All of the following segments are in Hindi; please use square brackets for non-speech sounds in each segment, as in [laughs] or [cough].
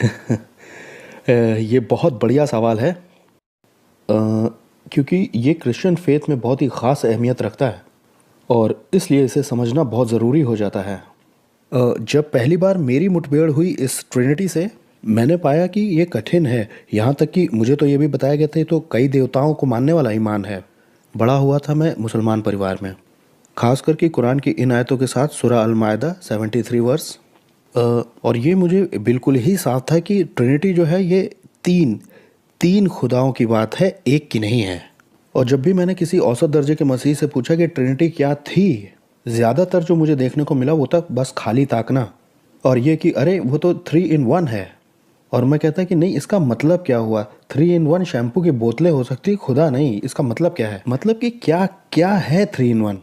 [laughs] ये बहुत बढ़िया सवाल है क्योंकि ये क्रिश्चियन फेथ में बहुत ही ख़ास अहमियत रखता है और इसलिए इसे समझना बहुत ज़रूरी हो जाता है जब पहली बार मेरी मुठभेड़ हुई इस ट्रिनिटी से मैंने पाया कि ये कठिन है यहाँ तक कि मुझे तो ये भी बताया गया था तो कई देवताओं को मानने वाला ईमान है बड़ा हुआ था मैं मुसलमान परिवार में खास करके कुरान की इन आयतों के साथ सुरा अलमायदा थ्री वर्स और ये मुझे बिल्कुल ही साफ था कि ट्रिनिटी जो है ये तीन तीन खुदाओं की बात है एक की नहीं है और जब भी मैंने किसी औसत दर्जे के मसीह से पूछा कि ट्रिनिटी क्या थी ज़्यादातर जो मुझे देखने को मिला वो था बस खाली ताकना और ये कि अरे वो तो थ्री इन वन है और मैं कहता कि नहीं इसका मतलब क्या हुआ थ्री इन वन शैम्पू की बोतलें हो सकती खुदा नहीं इसका मतलब क्या है मतलब कि क्या क्या है थ्री इन वन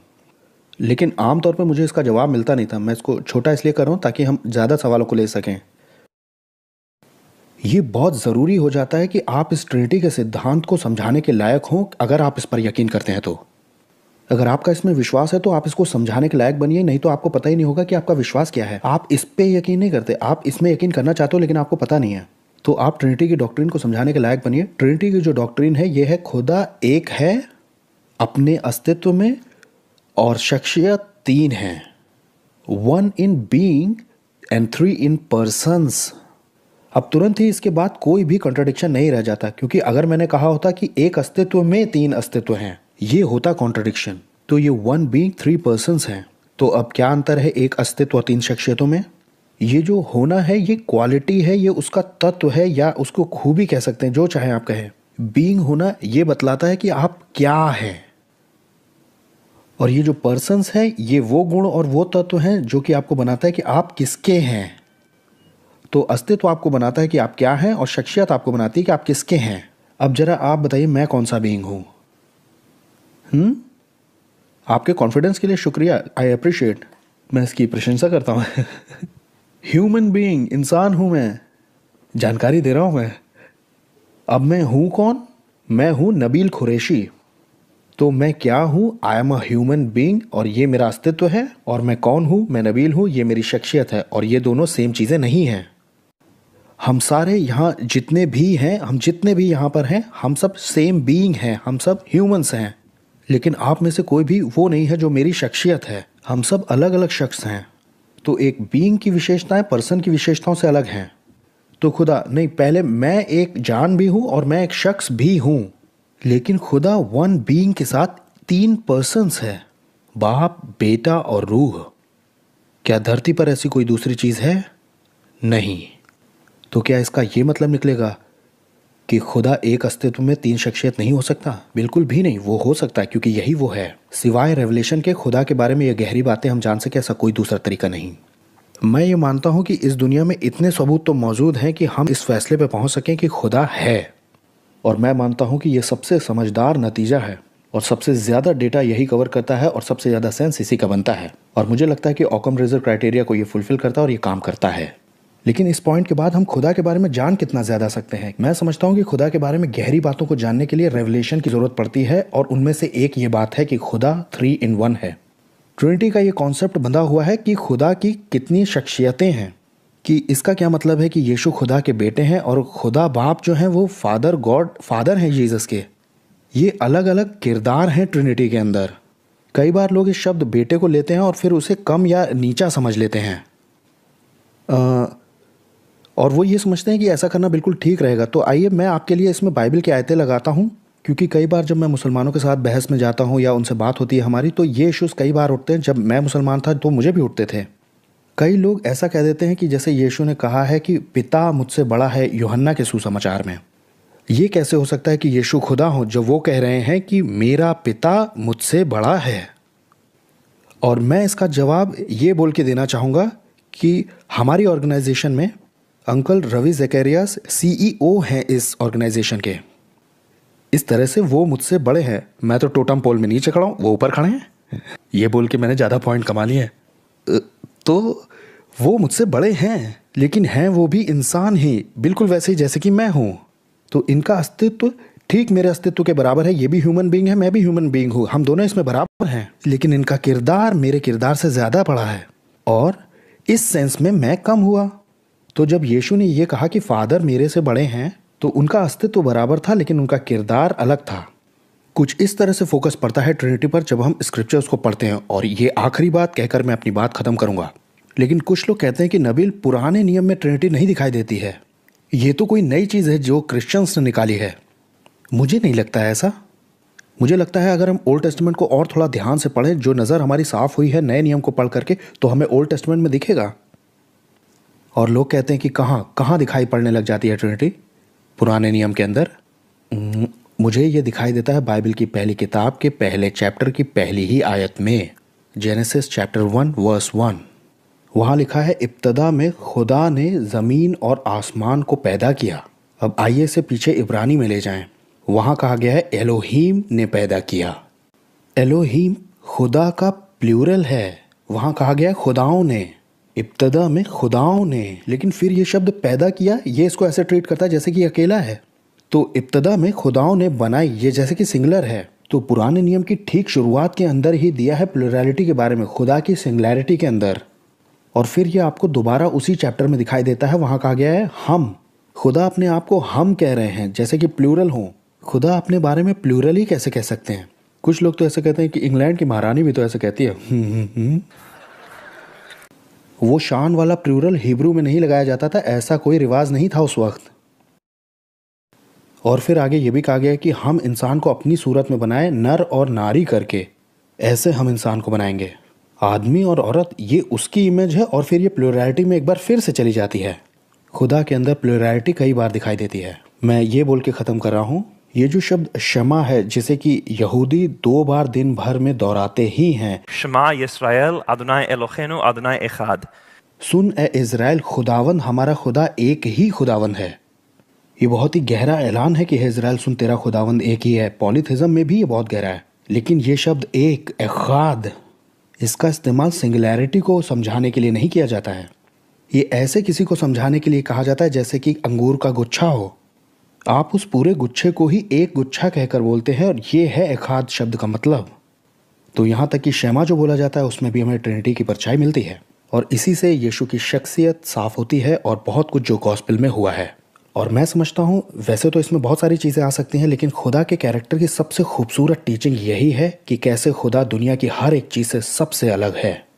लेकिन आमतौर पर मुझे इसका जवाब मिलता नहीं था मैं इसको छोटा इसलिए कर रहा हूँ ताकि हम ज़्यादा सवालों को ले सकें ये बहुत ज़रूरी हो जाता है कि आप इस ट्रिनिटी के सिद्धांत को समझाने के लायक हों अगर आप इस पर यकीन करते हैं तो अगर आपका इसमें विश्वास है तो आप इसको समझाने के लायक बनिए नहीं तो आपको पता ही नहीं होगा कि आपका विश्वास क्या है आप इस पर यकीन नहीं करते आप इसमें यकीन करना चाहते हो लेकिन आपको पता नहीं है तो आप ट्रिनिटी की डॉक्ट्रिन को समझाने के लायक बनिए ट्रिनिटी की जो डॉक्ट्रिन है ये है खुदा एक है अपने अस्तित्व में और शख्सियत तीन हैं one in being and three in persons अब तुरंत ही इसके बाद कोई भी कंट्रडिक्शन नहीं रह जाता क्योंकि अगर मैंने कहा होता कि एक अस्तित्व में तीन अस्तित्व हैं ये होता कॉन्ट्रडिक्शन तो ये वन बींग थ्री पर्सन हैं तो अब क्या अंतर है एक अस्तित्व तीन शख्सियतों में ये जो होना है ये क्वालिटी है ये उसका तत्व है या उसको खूबी कह सकते हैं जो चाहे आप कहें बींग होना ये बतलाता है कि आप क्या हैं और ये जो पर्सनस है ये वो गुण और वो तत्व हैं जो कि आपको बनाता है कि आप किसके हैं तो अस्तित्व आपको बनाता है कि आप क्या हैं और शख्सियत आपको बनाती है कि आप किसके हैं अब जरा आप बताइए मैं कौन सा बींग हूँ हम्म? आपके कॉन्फिडेंस के लिए शुक्रिया आई अप्रिशिएट मैं इसकी प्रशंसा करता हूँ ह्यूमन [laughs] बींग इंसान हूँ मैं जानकारी दे रहा हूँ मैं अब मैं हूँ कौन मैं हूँ नबील खुरैशी तो मैं क्या हूँ I am a human being और ये मेरा अस्तित्व है और मैं कौन हूँ मैं नबील हूँ ये मेरी शख्सियत है और ये दोनों सेम चीज़ें नहीं हैं हम सारे यहाँ जितने भी हैं हम जितने भी यहाँ पर हैं हम सब सेम बींग हैं हम सब ह्यूमन्स हैं लेकिन आप में से कोई भी वो नहीं है जो मेरी शख्सियत है हम सब अलग अलग शख्स हैं तो एक बींग की विशेषताएं पर्सन की विशेषताओं से अलग हैं तो खुदा नहीं पहले मैं एक जान भी हूँ और मैं एक शख्स भी हूँ लेकिन खुदा वन बीइंग के साथ तीन पर्सन्स है बाप बेटा और रूह क्या धरती पर ऐसी कोई दूसरी चीज़ है नहीं तो क्या इसका यह मतलब निकलेगा कि खुदा एक अस्तित्व में तीन शख्सियत नहीं हो सकता बिल्कुल भी नहीं वो हो सकता है क्योंकि यही वो है सिवाय रेवलेशन के खुदा के बारे में यह गहरी बातें हम जान सके ऐसा कोई दूसरा तरीका नहीं मैं ये मानता हूँ कि इस दुनिया में इतने सबूत तो मौजूद हैं कि हम इस फैसले पर पहुँच सकें कि खुदा है और मैं मानता हूँ कि यह सबसे समझदार नतीजा है और सबसे ज़्यादा डेटा यही कवर करता है और सबसे ज़्यादा सेंस इसी का बनता है और मुझे लगता है कि ऑकम रेजर क्राइटेरिया को यह फुलफिल करता है और ये काम करता है लेकिन इस पॉइंट के बाद हम खुदा के बारे में जान कितना ज़्यादा सकते हैं मैं समझता हूँ कि खुदा के बारे में गहरी बातों को जानने के लिए रेवलेशन की ज़रूरत पड़ती है और उनमें से एक ये बात है कि खुदा थ्री इन वन है ट्रिनिटी का ये कॉन्सेप्ट बंधा हुआ है कि खुदा की कितनी शख्सियतें हैं कि इसका क्या मतलब है कि यीशु खुदा के बेटे हैं और खुदा बाप जो हैं वो फादर गॉड फादर हैं जीसस के ये अलग अलग किरदार हैं ट्रिनिटी के अंदर कई बार लोग इस शब्द बेटे को लेते हैं और फिर उसे कम या नीचा समझ लेते हैं आ, और वो ये समझते हैं कि ऐसा करना बिल्कुल ठीक रहेगा तो आइए मैं आपके लिए इसमें बाइबल की आयतें लगाता हूँ क्योंकि कई बार जब मैं मुसलमानों के साथ बहस में जाता हूँ या उनसे बात होती है हमारी तो ये इश्यूज़ कई बार उठते हैं जब मैं मुसलमान था तो मुझे भी उठते थे कई लोग ऐसा कह देते हैं कि जैसे यीशु ने कहा है कि पिता मुझसे बड़ा है योहन्ना के सुसमाचार में ये कैसे हो सकता है कि यीशु खुदा हो जो वो कह रहे हैं कि मेरा पिता मुझसे बड़ा है और मैं इसका जवाब ये बोल के देना चाहूँगा कि हमारी ऑर्गेनाइजेशन में uncle Ravi Zacharias CEO e हैं इस ऑर्गेनाइजेशन के इस तरह से वो मुझसे बड़े हैं मैं तो टोटम पोल में नीचे खड़ा हूँ वो ऊपर खड़े हैं ये बोल के मैंने ज़्यादा पॉइंट कमा लिए तो वो मुझसे बड़े हैं लेकिन हैं वो भी इंसान ही बिल्कुल वैसे ही जैसे कि मैं हूँ तो इनका अस्तित्व ठीक मेरे अस्तित्व के बराबर है ये भी ह्यूमन बींग है मैं भी ह्यूमन बींग हूँ हम दोनों इसमें बराबर हैं लेकिन इनका किरदार मेरे किरदार से ज़्यादा पड़ा है और इस सेंस में मैं कम हुआ तो जब यीशु ने यह कहा कि फादर मेरे से बड़े हैं तो उनका अस्तित्व बराबर था लेकिन उनका किरदार अलग था कुछ इस तरह से फोकस पड़ता है ट्रिनिटी पर जब हम स्क्रिप्चर्स को पढ़ते हैं और ये आखिरी बात कहकर मैं अपनी बात ख़त्म करूंगा लेकिन कुछ लोग कहते हैं कि नबील पुराने नियम में ट्रिनिटी नहीं दिखाई देती है ये तो कोई नई चीज़ है जो क्रिश्चियंस ने निकाली है मुझे नहीं लगता है ऐसा मुझे लगता है अगर हम ओल्ड टेस्टमेंट को और थोड़ा ध्यान से पढ़ें जो नज़र हमारी साफ़ हुई है नए नियम को पढ़ करके तो हमें ओल्ड टेस्टमेंट में दिखेगा और लोग कहते हैं कि कहाँ कहाँ दिखाई पड़ने लग जाती है ट्रिनिटी पुराने नियम के अंदर मुझे ये दिखाई देता है बाइबल की पहली किताब के पहले चैप्टर की पहली ही आयत में Genesis chapter one verse one वहाँ लिखा है इब्तदा में खुदा ने ज़मीन और आसमान को पैदा किया अब आइए से पीछे इब्रानी में ले जाएं। वहाँ कहा गया है एलोहीम ने पैदा किया एलोहीम खुदा का प्लूरल है वहाँ कहा गया है खुदाओं ने इब्तदा में खुदाओं ने लेकिन फिर ये शब्द पैदा किया ये इसको ऐसे ट्रीट करता है जैसे कि अकेला है तो इब्तदा में खुदाओं ने बनाई ये जैसे कि सिंगलर है तो पुराने नियम की ठीक शुरुआत के अंदर ही दिया है प्लोरलिटी के बारे में खुदा की सिंगलैरिटी के अंदर और फिर ये आपको दोबारा उसी चैप्टर में दिखाई देता है वहाँ कहा गया है हम खुदा अपने आप को हम कह रहे हैं जैसे कि प्लूरल हो खुदा अपने बारे में प्लूरल ही कैसे कह सकते हैं कुछ लोग तो ऐसे कहते हैं कि इंग्लैंड की महारानी भी तो ऐसे कहती है हम्म, हम्म, हम्म। वो शान वाला प्लूरल हिब्रू में नहीं लगाया जाता था ऐसा कोई रिवाज नहीं था उस वक्त और फिर आगे ये भी कहा गया कि हम इंसान को अपनी सूरत में बनाए नर और नारी करके ऐसे हम इंसान को बनाएंगे आदमी और औरत ये उसकी इमेज है और फिर ये प्लोरिटी में एक बार फिर से चली जाती है खुदा के अंदर प्लोरिटी कई बार दिखाई देती है मैं ये बोल के ख़त्म कर रहा हूँ ये जो शब्द शमा है जिसे कि यहूदी दो बार दिन भर में दोहराते ही हैं शमा इसराइल अदना एलोखेनो अदना एखाद सुन ए इसराइल खुदावन हमारा खुदा एक ही खुदावन है ये बहुत ही गहरा ऐलान है कि इसराइल सुन तेरा खुदावंद एक ही है पॉलिथिज्म में भी ये बहुत गहरा है लेकिन ये शब्द एक एखाद इसका इस्तेमाल सिंगुलैरिटी को समझाने के लिए नहीं किया जाता है ये ऐसे किसी को समझाने के लिए कहा जाता है जैसे कि अंगूर का गुच्छा हो आप उस पूरे गुच्छे को ही एक गुच्छा कहकर बोलते हैं और ये है एखाद शब्द का मतलब तो यहाँ तक कि शैमा जो बोला जाता है उसमें भी हमें ट्रिनिटी की परछाई मिलती है और इसी से यीशु की शख्सियत साफ होती है और बहुत कुछ जो गॉस्पिल में हुआ है और मैं समझता हूँ वैसे तो इसमें बहुत सारी चीज़ें आ सकती हैं लेकिन खुदा के कैरेक्टर की सबसे खूबसूरत टीचिंग यही है कि कैसे खुदा दुनिया की हर एक चीज़ से सबसे अलग है